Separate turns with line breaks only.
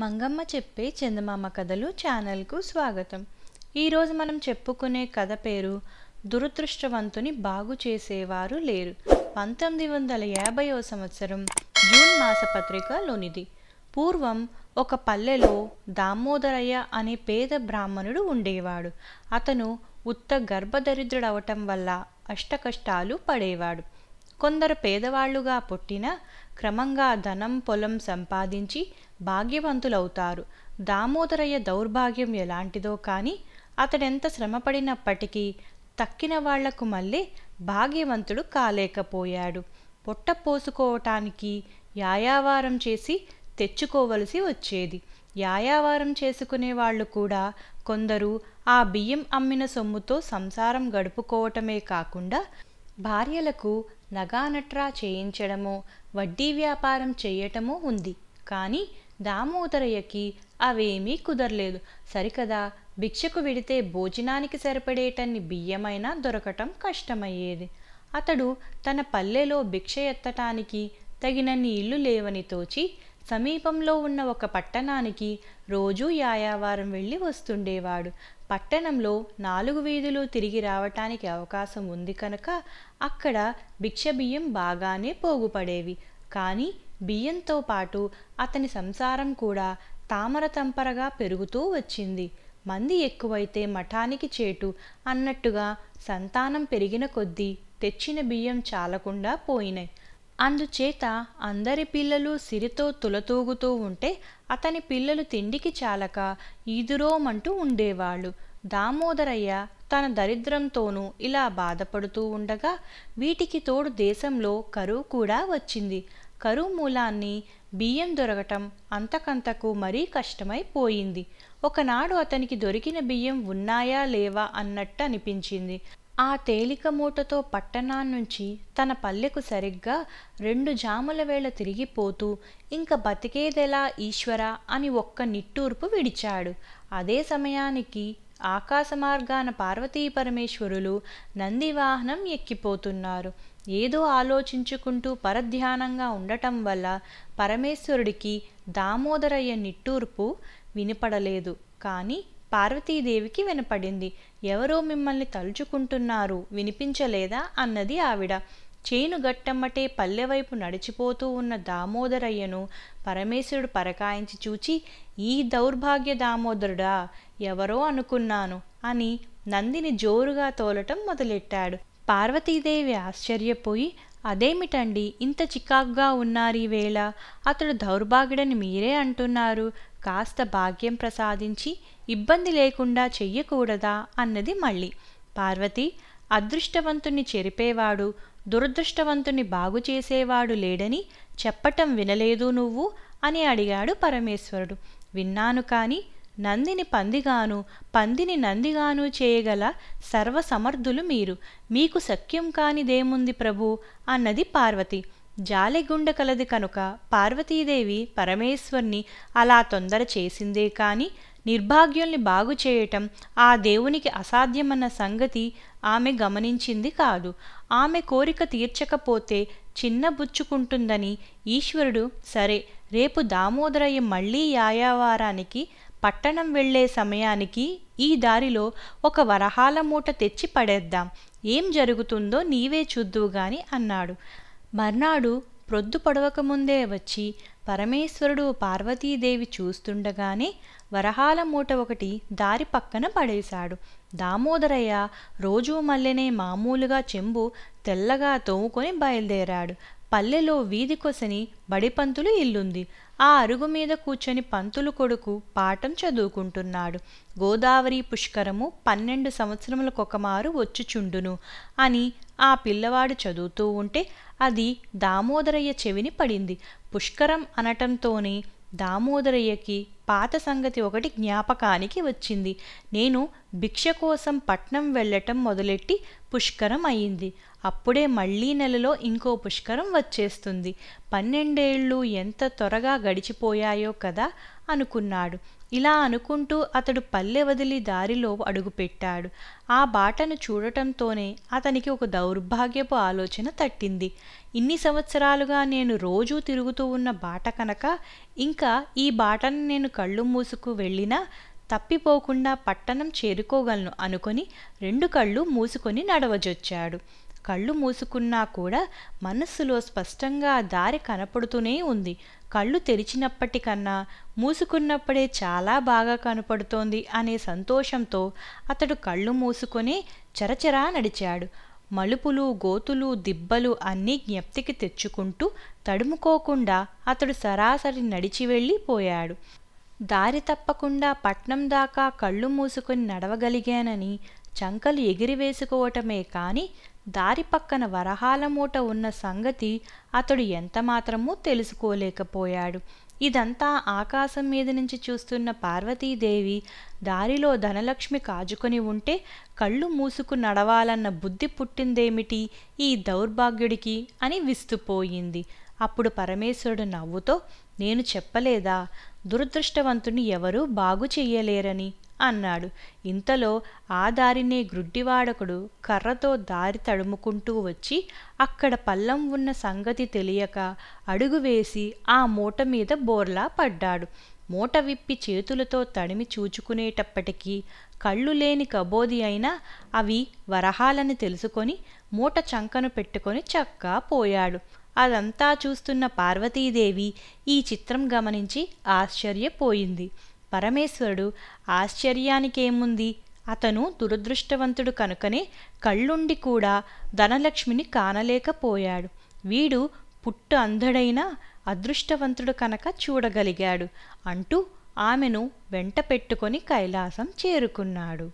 మంగమ్మ చెప్పే చందమామ కథలు ఛానల్కు స్వాగతం ఈరోజు మనం చెప్పుకునే కథ పేరు దురదృష్టవంతుని బాగు చేసేవారు లేరు పంతొమ్మిది వందల యాభైవ సంవత్సరం జూన్ మాసపత్రికలోనిది పూర్వం ఒక పల్లెలో దామోదరయ్య అనే పేద బ్రాహ్మణుడు ఉండేవాడు అతను ఉత్త గర్భదరిద్రుడవటం వల్ల అష్టకష్టాలు పడేవాడు కొందరు పేదవాళ్లుగా పుట్టిన క్రమంగా ధనం పొలం సంపాదించి భాగ్యవంతులవుతారు దామోదరయ్య దౌర్భాగ్యం ఎలాంటిదో కానీ అతడెంత శ్రమపడినప్పటికీ తక్కిన వాళ్లకు మళ్ళీ భాగ్యవంతుడు కాలేకపోయాడు పొట్ట పోసుకోవటానికి యాయావారం చేసి తెచ్చుకోవలసి వచ్చేది యాయావారం చేసుకునే వాళ్ళు కూడా కొందరు ఆ బియ్యం అమ్మిన సొమ్ముతో సంసారం గడుపుకోవటమే కాకుండా భార్యలకు నగానట్రా చేయించడమో వడ్డీ వ్యాపారం చేయటమో ఉంది కానీ దామోదరయ్యకి అవేమీ కుదరలేదు సరికదా భిక్షకు విడితే భోజనానికి సరిపడేటన్ని బియ్యమైనా దొరకటం కష్టమయ్యేది అతడు తన పల్లెలో భిక్ష ఎత్తటానికి తగినన్ని ఇల్లు లేవని తోచి సమీపంలో ఉన్న ఒక పట్టణానికి రోజూ యాయావారం వెళ్ళి వస్తుండేవాడు పట్టణంలో నాలుగు వీధులు తిరిగి రావటానికి అవకాశం ఉంది కనుక అక్కడ భిక్ష బియ్యం బాగానే పోగుపడేవి కానీ బియ్యంతో పాటు అతని సంసారం కూడా తామర తంపరగా పెరుగుతూ వచ్చింది మంది ఎక్కువైతే మఠానికి చేటు అన్నట్టుగా సంతానం పెరిగిన కొద్దీ తెచ్చిన బియ్యం చాలకుండా పోయినాయి అందుచేత అందరి పిల్లలు సిరితో తులతూగుతూ ఉంటే అతని పిల్లలు తిండికి చాలక ఈదురోమంటూ ఉండేవాళ్ళు దామోదరయ్య తన దరిద్రంతోనూ ఇలా బాధపడుతూ ఉండగా వీటికి తోడు దేశంలో కరువు కూడా వచ్చింది కరువు మూలాన్ని బియ్యం దొరకటం అంతకంతకు మరీ కష్టమైపోయింది ఒకనాడు అతనికి దొరికిన బియ్యం ఉన్నాయా లేవా అన్నట్టు అనిపించింది ఆ తేలిక మూటతో పట్టణాన్నుంచి తన పల్లెకు సరిగ్గా రెండు జాముల వేళ తిరిగిపోతూ ఇంక బతికేదెలా ఈశ్వర అని ఒక్క నిట్టూర్పు విడిచాడు అదే సమయానికి ఆకాశ మార్గాన పార్వతీ పరమేశ్వరులు నందివాహనం ఎక్కిపోతున్నారు ఏదో ఆలోచించుకుంటూ పరధ్యానంగా ఉండటం వల్ల పరమేశ్వరుడికి దామోదరయ్య నిట్టూర్పు వినపడలేదు కానీ పార్వతీదేవికి వినపడింది ఎవరో మిమ్మల్ని తలుచుకుంటున్నారు వినిపించలేదా అన్నది ఆవిడ చేను గట్టమ్మటే పల్లెవైపు నడిచిపోతూ ఉన్న దామోదరయ్యను పరమేశ్వరుడు పరకాయించి చూచి ఈ దౌర్భాగ్య దామోదరుడా ఎవరో అనుకున్నాను అని నందిని జోరుగా తోలటం మొదలెట్టాడు పార్వతీదేవి ఆశ్చర్యపోయి అదేమిటండి ఇంత చికాగ్గా ఈవేళ అతడు దౌర్భాగ్యుడని మీరే అంటున్నారు కాస్త భాగ్యం ప్రసాదించి ఇబ్బంది లేకుండా చెయ్యకూడదా అన్నది మళ్ళీ పార్వతి అదృష్టవంతుని చెరిపేవాడు దురదృష్టవంతుని చేసేవాడు లేడని చెప్పటం వినలేదు నువ్వు అని అడిగాడు పరమేశ్వరుడు విన్నాను కానీ నందిని పందిగాను పందిని నందిగాను చేయగల సర్వసమర్థులు మీరు మీకు సఖ్యం కానిదేముంది ప్రభు అన్నది పార్వతి జాలిగుండ కలది కనుక పార్వతీదేవి పరమేశ్వర్ని అలా తొందర చేసిందే కాని నిర్భాగ్యుల్ని బాగు చేయటం ఆ దేవునికి అసాధ్యమన్న సంగతి ఆమె గమనించింది కాదు ఆమె కోరిక తీర్చకపోతే చిన్న బుచ్చుకుంటుందని ఈశ్వరుడు సరే రేపు దామోదరయ్య మళ్ళీ యాయావారానికి పట్టణం వెళ్లే సమయానికి ఈ దారిలో ఒక వరహాల మూట తెచ్చి పడేద్దాం ఏం జరుగుతుందో నీవే చూద్దువు గాని అన్నాడు మర్నాడు ప్రొద్దు పడవకముందే వచ్చి పరమేశ్వరుడు పార్వతీదేవి చూస్తుండగానే వరహాల మూట ఒకటి దారి పక్కన పడేశాడు దామోదరయ్య రోజూ మల్లెనే మామూలుగా చెంబు తెల్లగా తోముకొని బయలుదేరాడు పల్లెలో వీధి కొసని బడిపంతులు ఇల్లుంది ఆ అరుగు మీద కూర్చొని పంతులు కొడుకు పాఠం చదువుకుంటున్నాడు గోదావరి పుష్కరము పన్నెండు సంవత్సరములకొకమారు వచ్చుచుండును అని ఆ పిల్లవాడు చదువుతూ ఉంటే అది దామోదరయ్య చెవిని పడింది పుష్కరం అనటంతోనే దామోదరయ్యకి పాత సంగతి ఒకటి జ్ఞాపకానికి వచ్చింది నేను భిక్ష కోసం పట్నం వెళ్ళటం మొదలెట్టి పుష్కరం అయింది అప్పుడే మళ్ళీ నెలలో ఇంకో పుష్కరం వచ్చేస్తుంది పన్నెండేళ్ళు ఎంత త్వరగా గడిచిపోయాయో కదా అనుకున్నాడు ఇలా అనుకుంటూ అతడు పల్లె వదిలి దారిలో అడుగుపెట్టాడు ఆ బాటను చూడటంతోనే అతనికి ఒక దౌర్భాగ్యపు ఆలోచన తట్టింది ఇన్ని సంవత్సరాలుగా నేను రోజూ తిరుగుతూ ఉన్న బాట కనుక ఇంకా ఈ బాటను నేను కళ్ళు మూసుకు వెళ్ళినా తప్పిపోకుండా పట్టణం చేరుకోగలను అనుకొని రెండు కళ్ళు మూసుకొని నడవజొచ్చాడు కళ్ళు మూసుకున్నా కూడా మనస్సులో స్పష్టంగా దారి కనపడుతూనే ఉంది కళ్ళు తెరిచినప్పటికన్నా మూసుకున్నప్పుడే చాలా బాగా కనపడుతోంది అనే సంతోషంతో అతడు కళ్ళు మూసుకొని చరచరా నడిచాడు మలుపులు గోతులు దిబ్బలు అన్నీ జ్ఞప్తికి తెచ్చుకుంటూ తడుముకోకుండా అతడు సరాసరి నడిచి వెళ్ళిపోయాడు దారి తప్పకుండా పట్నం దాకా కళ్ళు మూసుకొని నడవగలిగానని చంకలు ఎగిరివేసుకోవటమే కాని దారి పక్కన వరహాల మూట ఉన్న సంగతి అతడు ఎంతమాత్రమూ తెలుసుకోలేకపోయాడు ఇదంతా ఆకాశం మీద నుంచి చూస్తున్న పార్వతీదేవి దారిలో ధనలక్ష్మి కాజుకొని ఉంటే కళ్ళు మూసుకు నడవాలన్న బుద్ధి పుట్టిందేమిటి ఈ దౌర్భాగ్యుడికి అని విస్తుపోయింది అప్పుడు పరమేశ్వరుడు నవ్వుతో నేను చెప్పలేదా దురదృష్టవంతుని ఎవరూ బాగు చెయ్యలేరని అన్నాడు ఇంతలో ఆ దారినే గ్రుడ్డివాడొకడు కర్రతో దారి తడుముకుంటూ వచ్చి అక్కడ పల్లం ఉన్న సంగతి తెలియక అడుగు వేసి ఆ మూట మీద బోర్లా పడ్డాడు మూట విప్పి చేతులతో తడిమి చూచుకునేటప్పటికీ కళ్ళు లేని కబోది అయినా అవి వరహాలని తెలుసుకొని మూట చంకను పెట్టుకొని చక్కా పోయాడు అదంతా చూస్తున్న పార్వతీదేవి ఈ చిత్రం గమనించి ఆశ్చర్యపోయింది పరమేశ్వరుడు ఆశ్చర్యానికేముంది అతను దురదృష్టవంతుడు కనుకనే కళ్ళుండి కూడా ధనలక్ష్మిని కానలేకపోయాడు వీడు పుట్టు అంధడైన అదృష్టవంతుడు కనుక చూడగలిగాడు అంటూ ఆమెను వెంట పెట్టుకొని కైలాసం చేరుకున్నాడు